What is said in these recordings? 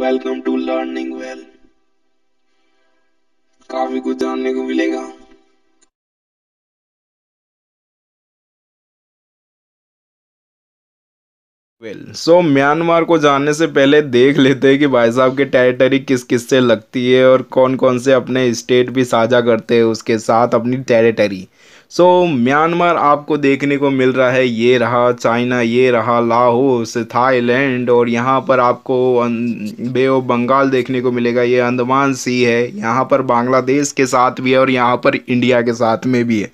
welcome to learning well काफी कुछ जानने को मिलेगा वेल सो म्यांमार को जानने से पहले देख लेते हैं कि भाई साहब की टेरिटरी किस किस से लगती है और कौन कौन से अपने स्टेट भी साझा करते हैं उसके साथ अपनी टेरिटरी सो म्यांमार आपको देखने को मिल रहा है ये रहा चाइना ये रहा लाहौस थाईलैंड और यहाँ पर आपको अं, बे ऑफ बंगाल देखने को मिलेगा ये अंडमान सी है यहाँ पर बांग्लादेश के साथ भी है और यहाँ पर इंडिया के साथ में भी है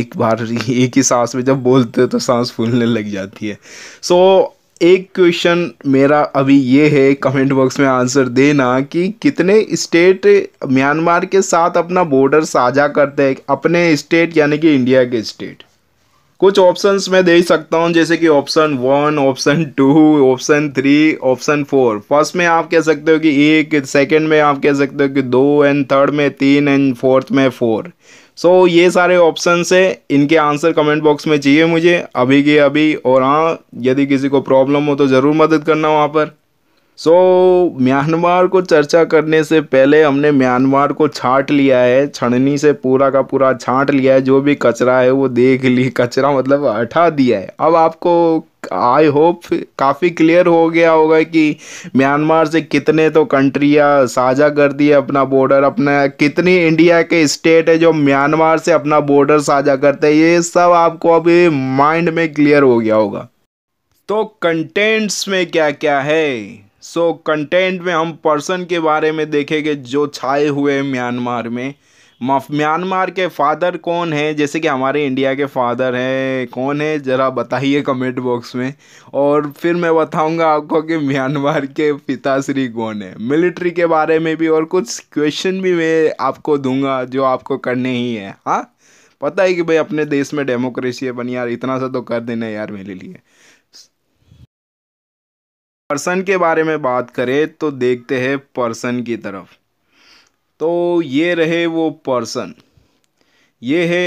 एक बार एक ही सांस में जब बोलते हो तो सांस फूलने लग जाती है सो so, एक क्वेश्चन मेरा अभी ये है कमेंट बॉक्स में आंसर देना कि कितने स्टेट म्यांमार के साथ अपना बॉर्डर साझा करते हैं अपने स्टेट यानी कि इंडिया के स्टेट कुछ ऑप्शंस मैं दे सकता हूँ जैसे कि option one option two option three option four first में आप कह सकते हो कि एक सेकंड में आप कह सकते हो कि दो एंड थर्ड में तीन एंड फोर्थ में फोर सो so, ये सारे ऑप्शन है इनके आंसर कमेंट बॉक्स में चाहिए मुझे अभी के अभी और हाँ यदि किसी को प्रॉब्लम हो तो ज़रूर मदद करना वहाँ पर सो so, म्यांमार को चर्चा करने से पहले हमने म्यांमार को छाट लिया है छननी से पूरा का पूरा छाट लिया है जो भी कचरा है वो देख ली कचरा मतलब हटा दिया है अब आपको आई होप काफ़ी क्लियर हो गया होगा कि म्यांमार से कितने तो कंट्रियाँ साझा कर दी है अपना बॉर्डर अपना कितनी इंडिया के स्टेट है जो म्यांमार से अपना बॉर्डर साझा करते हैं ये सब आपको अभी माइंड में क्लियर हो गया होगा तो कंटेंट्स में क्या क्या है सो so, कंटेंट में हम पर्सन के बारे में देखेंगे जो छाए हुए म्यांमार में म्यांमार के फादर कौन है जैसे कि हमारे इंडिया के फादर हैं कौन है ज़रा बताइए कमेंट बॉक्स में और फिर मैं बताऊंगा आपको कि म्यांमार के पिताश्री कौन है मिलिट्री के बारे में भी और कुछ क्वेश्चन भी मैं आपको दूंगा जो आपको करने ही है हाँ पता है कि भाई अपने देश में डेमोक्रेसी है बनी यार इतना सा तो कर देना यार मेरे लिए पर्सन के बारे में बात करें तो देखते हैं पर्सन की तरफ तो ये रहे वो पर्सन ये है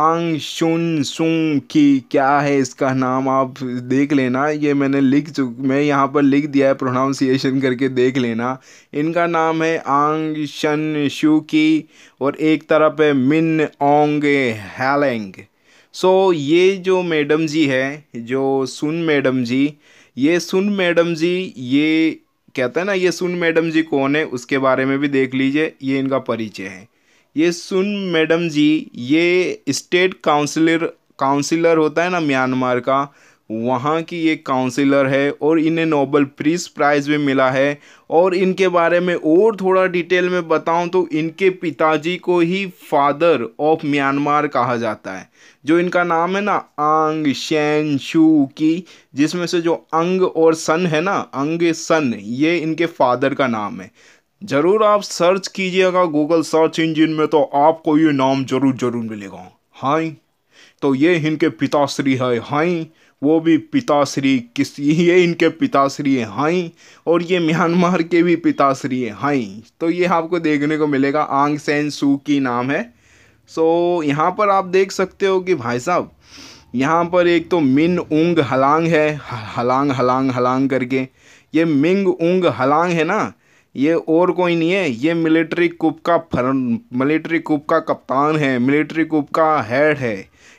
आंग शुन सुंग की क्या है इसका नाम आप देख लेना ये मैंने लिख चुक मैं यहाँ पर लिख दिया है प्रोनाउंसिएशन करके देख लेना इनका नाम है आंग शन शू की और एक तरफ है मिन ओंग हैलेंग सो so, ये जो मैडम जी है जो सुन मैडम जी ये सुन मैडम जी ये कहते हैं ना ये सुन मैडम जी कौन है उसके बारे में भी देख लीजिए ये इनका परिचय है ये सुन मैडम जी ये स्टेट काउंसिलर काउंसिलर होता है ना म्यांमार का वहाँ की एक काउंसिलर है और इन्हें नोबल प्रीस प्राइज़ भी मिला है और इनके बारे में और थोड़ा डिटेल में बताऊँ तो इनके पिताजी को ही फादर ऑफ म्यांमार कहा जाता है जो इनका नाम है ना आंग शैन शू की जिसमें से जो अंग और सन है ना अंग सन ये इनके फादर का नाम है ज़रूर आप सर्च कीजिएगा गूगल सर्च इंजिन में तो आपको ये नाम ज़रूर ज़रूर मिलेगा हाई तो ये इनके पिताश्री है हाई वो भी पिताश्री किस ये इनके पिताश्री हाई और ये म्यांमार के भी पिताश्री हाई तो ये आपको देखने को मिलेगा आंग सैन सू की नाम है सो यहाँ पर आप देख सकते हो कि भाई साहब यहाँ पर एक तो मिन उंग हलांग है हलांग हलांग हलांग करके ये मिंग उंग हलांग है ना ये और कोई नहीं है ये मिलिट्री कुप का फर मिलिट्री कुप का कप्तान है मिलिट्री कुप का हेड है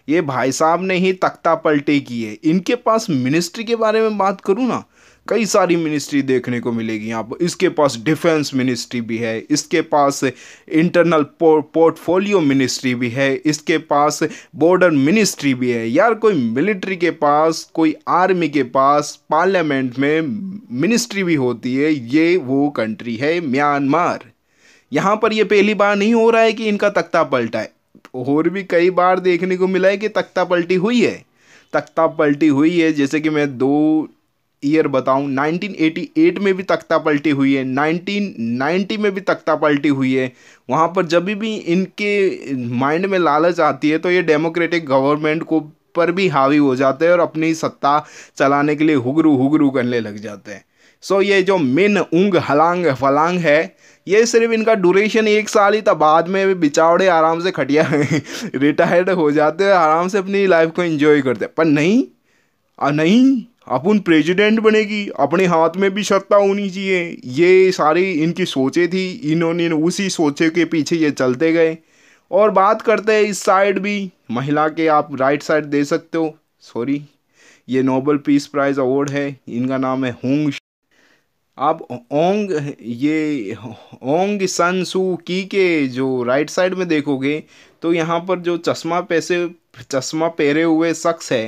ये भाई साहब ने ही तख्ता पलटी की है इनके पास मिनिस्ट्री के बारे में बात करूँ ना कई सारी मिनिस्ट्री देखने को मिलेगी यहाँ पर इसके पास डिफेंस मिनिस्ट्री भी है इसके पास इंटरनल पोर्टफोलियो मिनिस्ट्री भी है इसके पास बॉर्डर मिनिस्ट्री भी है यार कोई मिलिट्री के पास कोई आर्मी के पास पार्लियामेंट में मिनिस्ट्री भी होती है ये वो कंट्री है म्यांमार यहाँ पर ये पहली बार नहीं हो रहा है कि इनका तख्ता पलटा है और भी कई बार देखने को मिला है कि तख्ता पलटी हुई है तख्ता पलटी हुई है जैसे कि मैं दो ईयर बताऊं 1988 में भी तख्ता पलटी हुई है 1990 में भी तख्ता पलटी हुई है वहाँ पर जब भी इनके माइंड में लालच आती है तो ये डेमोक्रेटिक गवर्नमेंट को पर भी हावी हो जाते हैं और अपनी सत्ता चलाने के लिए हुगरू हुगरू करने लग जाते हैं सो so, ये जो मिन उंग हलांग फलांग है ये सिर्फ इनका ड्यूरेशन एक साल ही था बाद में बिचावड़े आराम से खटिया रिटायर्ड हो जाते हैं आराम से अपनी लाइफ को एंजॉय करते पर नहीं और नहीं अपन प्रेसिडेंट बनेगी अपने हाथ में भी सत्ता होनी चाहिए ये सारी इनकी सोचें थी इन्होंने उसी सोचे के पीछे ये चलते गए और बात करते हैं इस साइड भी महिला के आप राइट साइड दे सकते हो सॉरी ये नोबल पीस प्राइज़ अवार्ड है इनका नाम है होंग आप ओंग ये ओंग सन सू की के जो राइट साइड में देखोगे तो यहाँ पर जो चश्मा पैसे चश्मा पहरे हुए शख्स है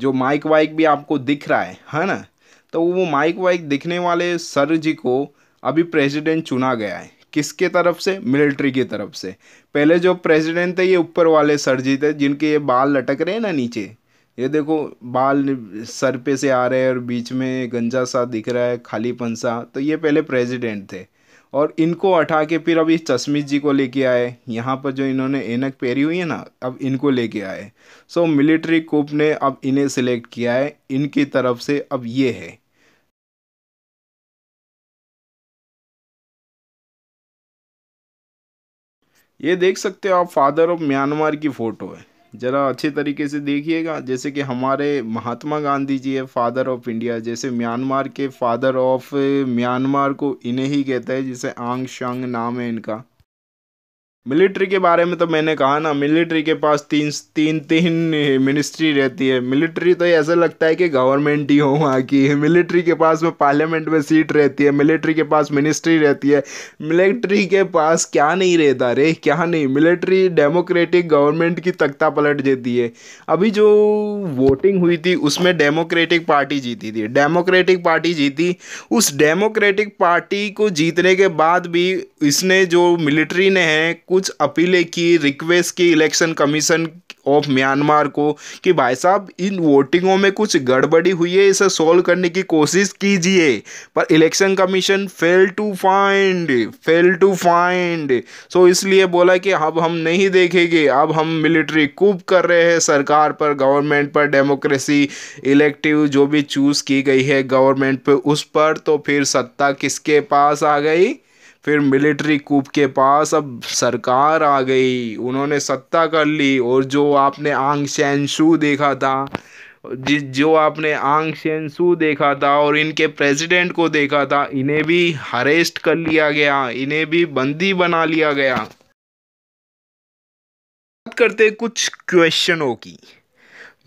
जो माइक वाइक भी आपको दिख रहा है है ना तो वो माइक वाइक दिखने वाले सर जी को अभी प्रेसिडेंट चुना गया है किसके तरफ से मिलिट्री की तरफ से पहले जो प्रेसिडेंट थे ये ऊपर वाले सर जी थे जिनके ये बाल लटक रहे हैं ना नीचे ये देखो बाल सर पे से आ रहे हैं और बीच में गंजा सा दिख रहा है खाली पंसा तो ये पहले प्रेसिडेंट थे और इनको हटा के फिर अब इस चश्मिश जी को लेके आए यहाँ पर जो इन्होंने एनक पहरी हुई है ना अब इनको लेके आए सो मिलिट्री कोप ने अब इन्हें सिलेक्ट किया है इनकी तरफ से अब ये है ये देख सकते हो आप फादर ऑफ म्यांमार की फ़ोटो है ज़रा अच्छे तरीके से देखिएगा जैसे कि हमारे महात्मा गांधी जी है फादर ऑफ इंडिया जैसे म्यांमार के फादर ऑफ म्यांमार को इन्हें ही कहते हैं जैसे आंग शांग नाम है इनका मिलिट्री के बारे में तो मैंने कहा ना मिलिट्री के पास तीन तीन तीन मिनिस्ट्री रहती है मिलिट्री तो ऐसा लगता है कि गवर्नमेंट ही हो वहाँ की मिलिट्री के पास में पार्लियामेंट में सीट रहती है मिलिट्री के पास मिनिस्ट्री रहती है मिलिट्री के पास क्या नहीं रहता रे क्या नहीं मिलिट्री डेमोक्रेटिक गवर्नमेंट की तख्ता पलट देती है अभी जो वोटिंग हुई थी उसमें डेमोक्रेटिक पार्टी जीती थी डेमोक्रेटिक पार्टी जीती उस डेमोक्रेटिक पार्टी को जीतने के बाद भी इसने जो मिलिट्री ने है कुछ अपीलें की रिक्वेस्ट की इलेक्शन कमीशन ऑफ म्यांमार को कि भाई साहब इन वोटिंगों में कुछ गड़बड़ी हुई है इसे सॉल्व करने की कोशिश कीजिए पर election commission fail to find fail to find so इसलिए बोला कि अब हम नहीं देखेंगे अब हम मिलिट्री कूप कर रहे हैं सरकार पर गवर्नमेंट पर डेमोक्रेसी इलेक्टिव जो भी चूज़ की गई है गवर्नमेंट पर उस पर तो फिर सत्ता किसके पास आ गई फिर मिलिट्री कूप के पास अब सरकार आ गई उन्होंने सत्ता कर ली और जो आपने आंग शैन शू देखा था जिस जो आपने आंग शैन शू देखा था और इनके प्रेसिडेंट को देखा था इन्हें भी हरेस्ट कर लिया गया इन्हें भी बंदी बना लिया गया बात करते कुछ क्वेश्चनों की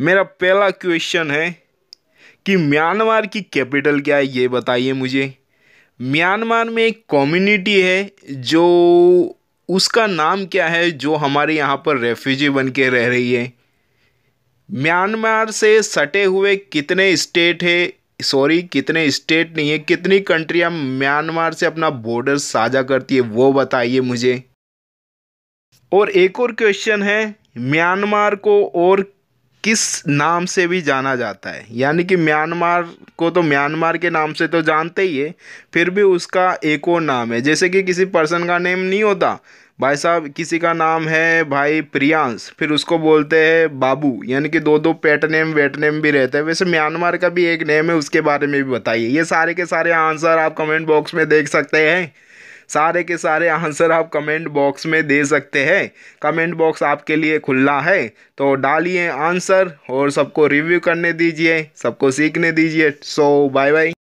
मेरा पहला क्वेश्चन है कि म्यांमार की कैपिटल क्या है ये बताइए मुझे म्यांमार में एक कम्युनिटी है जो उसका नाम क्या है जो हमारे यहाँ पर रेफ्यूजी बन के रह रही है म्यांमार से सटे हुए कितने स्टेट है सॉरी कितने स्टेट नहीं है कितनी कंट्रियाँ म्यांमार से अपना बॉर्डर साझा करती है वो बताइए मुझे और एक और क्वेश्चन है म्यांमार को और किस नाम से भी जाना जाता है यानी कि म्यांमार को तो म्यांमार के नाम से तो जानते ही है फिर भी उसका एक और नाम है जैसे कि किसी पर्सन का नेम नहीं होता भाई साहब किसी का नाम है भाई प्रियांश फिर उसको बोलते हैं बाबू यानी कि दो दो पेट नेम वेट नेम भी रहते हैं वैसे म्यांमार का भी एक नेम है उसके बारे में भी बताइए ये सारे के सारे आंसर आप कमेंट बॉक्स में देख सकते हैं सारे के सारे आंसर आप कमेंट बॉक्स में दे सकते हैं कमेंट बॉक्स आपके लिए खुला है तो डालिए आंसर और सबको रिव्यू करने दीजिए सबको सीखने दीजिए सो बाय बाय